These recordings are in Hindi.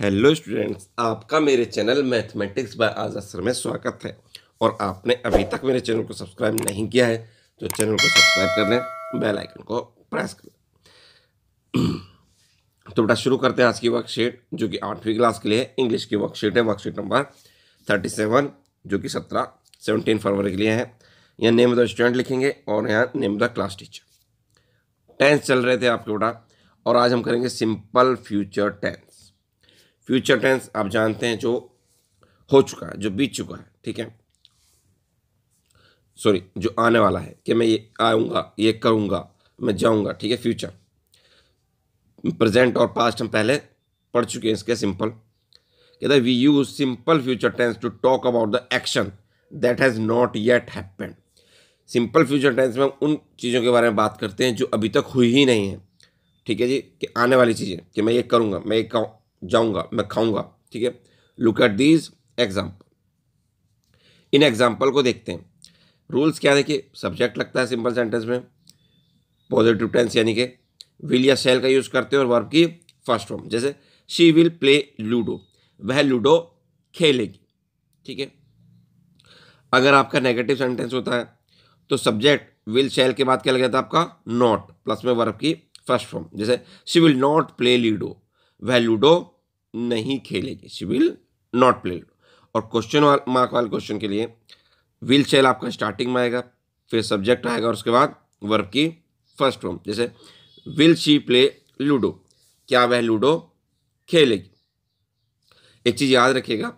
हेलो स्टूडेंट्स आपका मेरे चैनल मैथमेटिक्स बाय आज असर में स्वागत है और आपने अभी तक मेरे चैनल को सब्सक्राइब नहीं किया है तो चैनल को सब्सक्राइब कर लें बेल आइकन को प्रेस कर लें तो बेटा शुरू करते हैं आज की वर्कशीट जो कि आठवीं क्लास के लिए है इंग्लिश की वर्कशीट है वर्कशीट नंबर थर्टी सेवन जो कि सत्रह सेवनटीन फरवरी के लिए है यहाँ नेम द स्टूडेंट लिखेंगे और यहाँ name the class teacher tense चल रहे थे आपके बेटा और आज हम करेंगे simple future tense future tense आप जानते हैं जो हो चुका है जो बीत चुका है ठीक है सॉरी जो आने वाला है कि मैं ये आऊँगा ये करूँगा मैं जाऊँगा ठीक है फ्यूचर प्रेजेंट और पास्ट हम पहले पढ़ चुके हैं इसके सिंपल कहते we use simple future tense to talk about the action that has not yet happened simple future tense में हम उन चीज़ों के बारे में बात करते हैं जो अभी तक हुई ही नहीं है ठीक है जी कि आने वाली चीज़ें कि मैं ये करूँगा मैं ये जाऊंगा मैं खाऊंगा ठीक है लुक एट दीज एग्जाम्पल इन एग्जाम्पल को देखते हैं रूल्स क्या देखिए सब्जेक्ट लगता है सिंपल सेंटेंस में पॉजिटिव टेंस यानी कि विल या सेल का यूज़ करते हैं और वर्ब की फर्स्ट फॉर्म जैसे शी विल प्ले लूडो वह लूडो खेलेगी ठीक है अगर आपका नेगेटिव सेंटेंस होता है तो सब्जेक्ट विल सेल के बाद क्या लग जाता है आपका नॉट प्लस में वर्ब की फर्स्ट फॉर्म जैसे she will not play ludo वह लूडो नहीं खेलेगी शी विल नॉट प्ले और क्वेश्चन मार्क वाले क्वेश्चन के लिए विल चैल आपका स्टार्टिंग में आएगा फिर सब्जेक्ट आएगा और उसके बाद वर्ब की फर्स्ट फॉर्म जैसे विल शी प्ले लूडो क्या वह लूडो खेलेगी एक चीज़ याद रखिएगा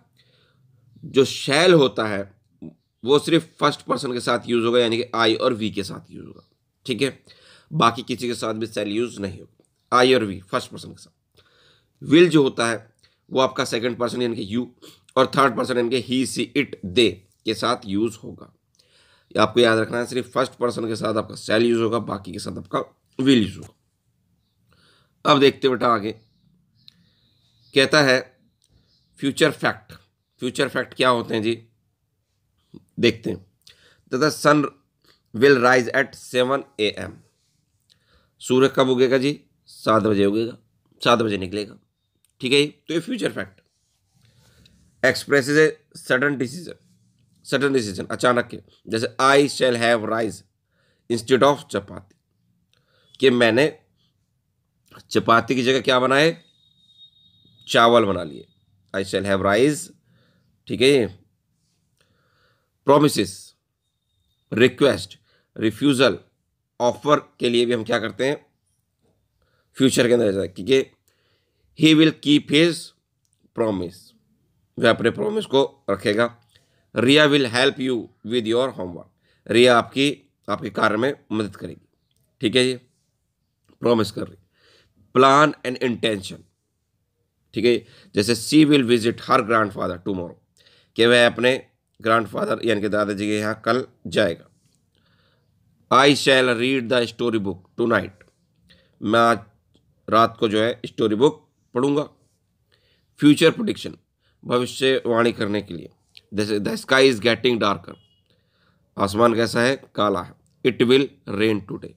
जो शैल होता है वो सिर्फ फर्स्ट पर्सन के साथ यूज़ होगा यानी कि आई और वी के साथ यूज़ होगा ठीक है बाकी किसी के साथ भी सेल यूज़ नहीं होगा आई और वी फर्स्ट पर्सन के साथ विल जो होता है वो आपका सेकंड पर्सन यानी कि यू और थर्ड पर्सन यानी कि ही सी इट दे के साथ यूज़ होगा आपको याद रखना है सिर्फ फर्स्ट पर्सन के साथ आपका सेल यूज़ होगा बाकी के साथ आपका विल यूज़ होगा अब देखते बेटा आगे कहता है फ्यूचर फैक्ट फ्यूचर फैक्ट क्या होते हैं जी देखते हैं तथा sun will rise at seven A M सूर्य कब उगेगा जी सात बजे उगेगा सात बजे निकलेगा ठीक है तो ये future fact express a sudden decision sudden decision अचानक के जैसे I shall have rice instead of chapati कि मैंने चपाती की जगह क्या बनाए चावल बना लिए आई शेल हैव राइस ठीक है प्रोमिस रिक्वेस्ट रिफ्यूज़ल ऑफर के लिए भी हम क्या करते हैं फ्यूचर के अंदर क्योंकि he will keep his promise वह अपने प्रोमिस को रखेगा Riya will help you with your homework Riya आपकी आपके कार्य में मदद करेगी ठीक है जी प्रॉमिस कर रही प्लान एंड इंटेंशन ठीक है जैसे she will visit her grandfather tomorrow कि वह अपने ग्रैंडफादर यानी कि दादाजी के यहाँ कल जाएगा I shall read the story book tonight मैं आज रात को जो है स्टोरी बुक पढ़ूंगा फ्यूचर प्रोडिक्शन भविष्यवाणी करने के लिए the sky is getting darker आसमान कैसा है काला है इट विल रेन टूडे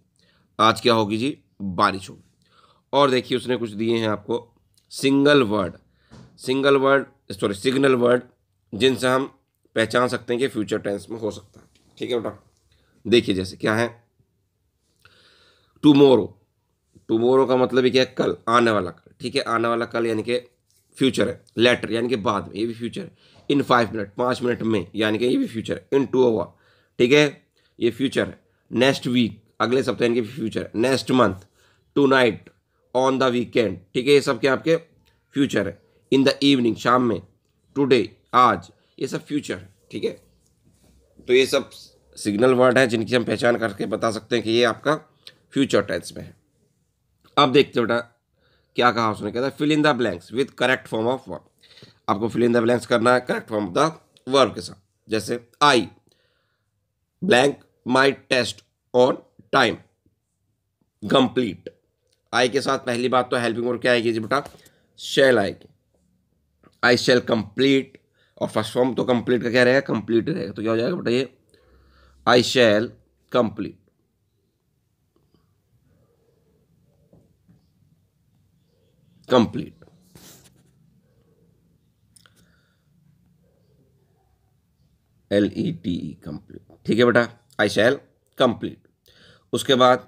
आज क्या होगी जी बारिश होगी और देखिए उसने कुछ दिए हैं आपको single word single word sorry signal word जिनसे हम पहचान सकते हैं कि फ्यूचर टेंस में हो सकता है ठीक है बेटा देखिए जैसे क्या है टुमोरो टुमोरो का मतलब क्या है कल आने वाला कल ठीक है आने वाला कल यानी कि फ्यूचर है लेटर यानी कि बाद में ये भी फ्यूचर है इन फाइव मिनट पाँच मिनट में यानी कि ये भी फ्यूचर है इन टू ओवर ठीक है ये फ्यूचर है नेक्स्ट वीक अगले सप्ताह यानी कि फ्यूचर है next month tonight on the weekend ठीक है ये सब क्या आपके फ्यूचर है इन द इवनिंग शाम में टुडे आज ये सब फ्यूचर है ठीक है तो ये सब सिग्नल वर्ड हैं जिनकी हम पहचान करके बता सकते हैं कि ये आपका फ्यूचर टेंस में है अब देखते बेटा क्या कहा उसने कहता है fill in the blanks with correct form of verb आपको फिल इन द ब्लैंक्स करना है correct form of the verb के साथ जैसे I blank my test on time complete I के साथ पहली बात तो हेल्पिंग वर्ब क्या आएगी जी बेटा शेल आएगी आई शेल कंप्लीट और फर्स्ट फॉर्म तो कंप्लीट का क्या रहेगा कंप्लीट रहेगा तो क्या हो जाएगा बेटा ये I shall complete complete L E T E complete ठीक है बेटा आई शैल कंप्लीट उसके बाद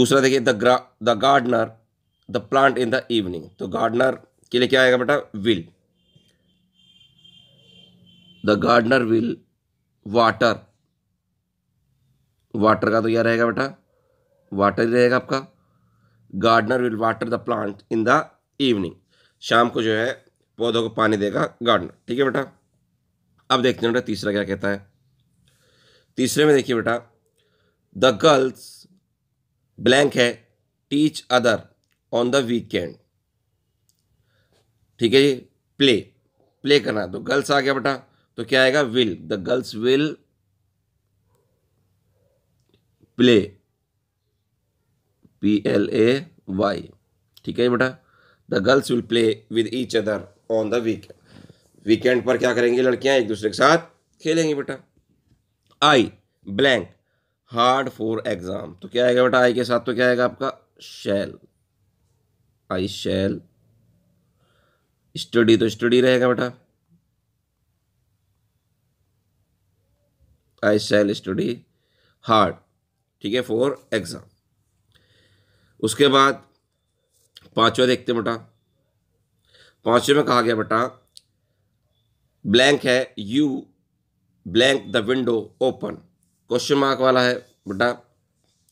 दूसरा देखिए the the gardener the plant in the evening तो गार्डनर के लिए क्या आएगा बेटा will the gardener will water water का तो यह रहेगा बेटा वाटर ही रहेगा आपका gardener will water the plant in the evening शाम को जो है पौधों को पानी देगा गार्डनर ठीक है बेटा अब देखते हैं बेटा तीसरा क्या कहता है तीसरे में देखिए बेटा द गर्ल्स ब्लैंक है each other on the weekend ठीक है जी प्ले प्ले करना तो गर्ल्स आ गया बेटा तो क्या आएगा will the girls will play P L A Y ठीक है बेटा the girls will play with each other on the weekend weekend पर क्या करेंगी लड़कियां एक दूसरे के साथ खेलेंगी बेटा I blank hard for exam तो क्या आएगा बेटा आई के साथ तो क्या आएगा आपका शैल आई शैल स्टडी तो स्टडी रहेगा बेटा आई शैल स्टडी हार्ड ठीक है फॉर एग्ज़ाम उसके बाद पांचवा देखते बेटा पांचवे में कहा गया बेटा ब्लैंक है you blank the window open question mark वाला है बेटा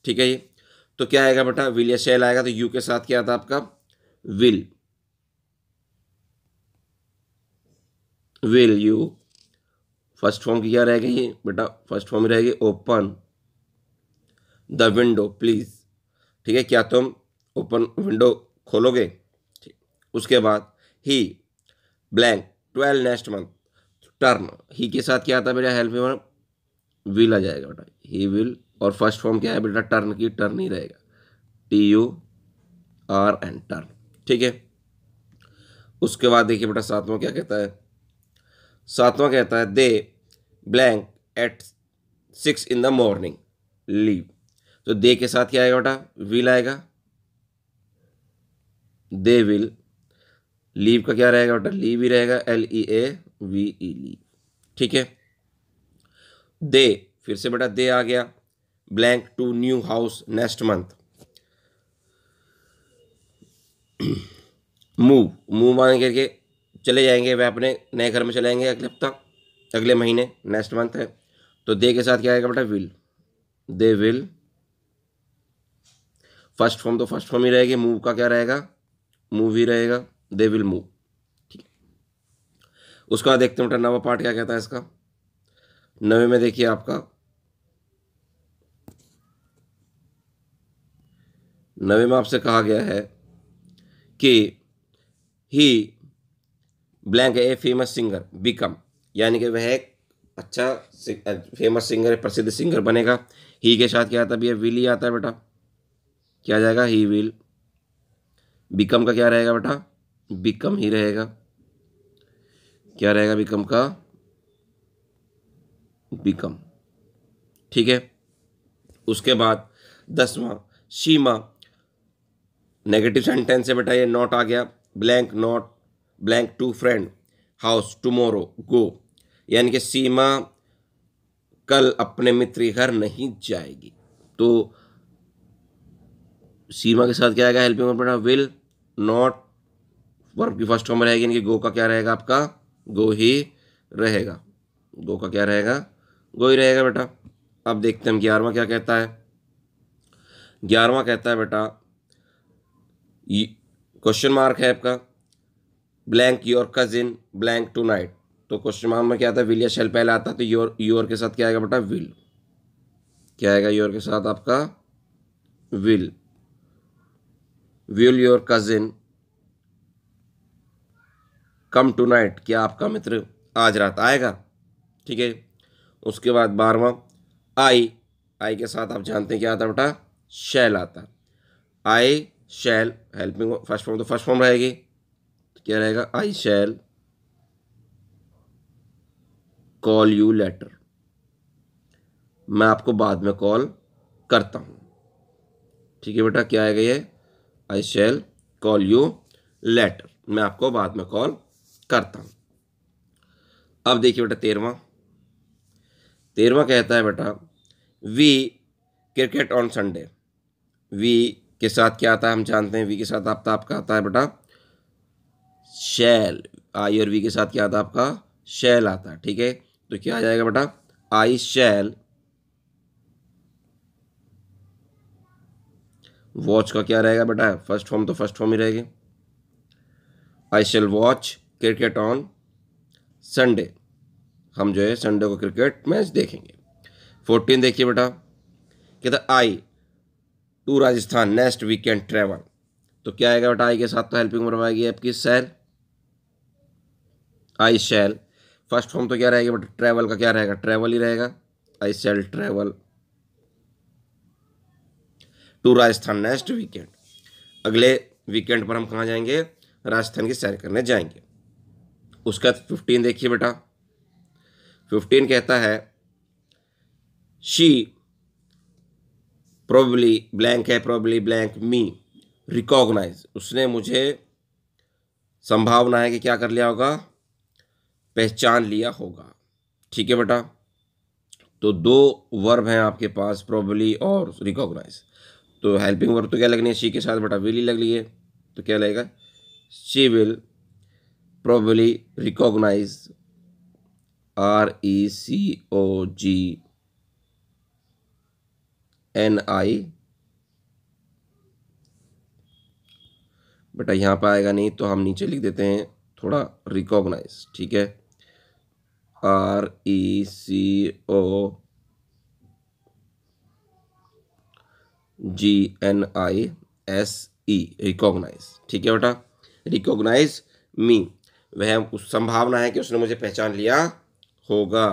ठीक है ये तो क्या आएगा बेटा विल या शेल आएगा तो यू के साथ क्या था आपका will will you first form की क्या रहेगी बेटा फर्स्ट फॉर्म रहेगी ओपन द विंडो प्लीज ठीक है क्या तुम ओपन विंडो खोलोगे ठीक उसके बाद he blank twelve next month turn he के साथ क्या आता है बेटा हेल्प में विल आ जाएगा बेटा ही विल और फर्स्ट फॉर्म क्या है बेटा टर्न की टर्न ही रहेगा T U R N turn ठीक है उसके बाद देखिए बेटा सातवां क्या कहता है सातवां कहता है they blank at six in the morning leave तो दे के साथ क्या आएगा बेटा विल आएगा दे विल लीव का क्या रहेगा बेटा लीव ही रहेगा L E A V E leave ठीक है दे फिर से बेटा दे आ गया blank to new house next month move move मांग करके चले जाएंगे वह अपने नए घर में चले अगले हफ्ता अगले महीने नेक्स्ट मंथ है तो दे के साथ क्या आएगा बेटा will they will first form तो फर्स्ट फॉर्म ही रहेगी मूव का क्या रहेगा मूव ही रहेगा दे विल मूव ठीक है उसका देखते हैं नवा पार्ट क्या कहता है इसका नवे में देखिए आपका नवे में आपसे कहा गया है कि he blank a famous singer become यानी कि वह एक अच्छा फेमस सिंगर प्रसिद्ध सिंगर बनेगा ही के साथ क्या आता है विली आता है बेटा क्या जाएगा ही विल बिकम का क्या रहेगा बेटा बिकम ही रहेगा क्या रहेगा बिकम का बिकम ठीक है उसके बाद दसवां सीमा नेगेटिव सेंटेंस है बेटा ये नॉट आ गया blank not blank to friend house tomorrow go यानी कि सीमा कल अपने मित्र घर नहीं जाएगी तो सीमा के साथ क्या आएगा helping component will not verb की फर्स्ट फॉर्म रहेगी इनकी गो का क्या रहेगा आपका गो ही रहेगा गो का क्या रहेगा गो ही रहेगा बेटा अब देखते हैं ग्यारहवा क्या कहता है ग्यारहवा कहता है बेटा क्वेश्चन मार्क है आपका blank your cousin blank tonight तो क्वेश्चन मार्क में क्या आता है विल या शेल पहले आता है तो योर योर के साथ क्या आएगा बेटा विल क्या आएगा योर के साथ आपका will will your cousin come tonight क्या आपका मित्र आज रात आएगा ठीक है उसके बाद बारवा आई आई के साथ आप जानते हैं क्या आता बेटा शैल आता I shall helping first form तो फर्स्ट फॉर्म रहेगी क्या रहेगा I shall call you later मैं आपको बाद में कॉल करता हूँ ठीक है बेटा क्या आएगा ये I shall call you later मैं आपको बाद में कॉल करता हूँ अब देखिए बेटा तेरवा तेरवा कहता है बेटा we cricket on Sunday we के साथ क्या आता है हम जानते हैं वी के साथ आपका आपका आता है बेटा शैल आई और वी के साथ क्या आता है आपका शेल आता है ठीक है तो क्या आ जाएगा बेटा आई शैल वॉच का क्या रहेगा बेटा फर्स्ट फॉर्म तो फर्स्ट फॉर्म ही रहेगी I shall watch cricket on Sunday हम जो है संडे को क्रिकेट मैच देखेंगे फोर्टीन देखिए बेटा कहता I to Rajasthan next weekend travel तो क्या आएगा बेटा आई के साथ तो हेल्पिंग वर्ब आएगी आपकी shall I shall first form तो क्या रहेगा बेटा ट्रैवल का क्या रहेगा ट्रैवल ही रहेगा I shall travel to Rajasthan next weekend अगले वीकेंड पर हम कहाँ जाएंगे राजस्थान की सैर करने जाएंगे उसका फिफ्टीन देखिए बेटा फिफ्टीन कहता है शी प्रोबली ब्लैंक है प्रोबली ब्लैंक मी रिकॉग्नाइज उसने मुझे संभावना है कि क्या कर लिया होगा पहचान लिया होगा ठीक है बेटा तो दो वर्ब हैं आपके पास प्रोबली और रिकॉग्नाइज तो हेल्पिंग वर्ब तो क्या लगनी है शी के साथ बट विल ही लग ली है तो क्या लगेगा she will probably recognise R E C O G N I बेटा यहाँ पर आएगा नहीं तो हम नीचे लिख देते हैं थोड़ा रिकॉग्नाइज ठीक है R E C O G N I S E recognise ठीक है बेटा रिकॉग्नाइज मी वह उस संभावना है कि उसने मुझे पहचान लिया होगा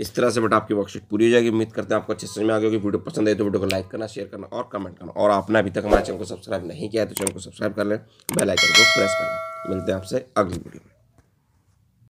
इस तरह से बेटा आपकी वर्कशीट पूरी हो जाएगी उम्मीद करते हैं आपको अच्छे समझ में आ गया कि वीडियो पसंद आए तो वीडियो को लाइक करना शेयर करना और कमेंट करना और आपने अभी तक हमारे चैनल को सब्सक्राइब नहीं किया है तो चैनल को सब्सक्राइब कर लें बेल आइकन को प्रेस कर लें मिलते हैं आपसे अगली वीडियो में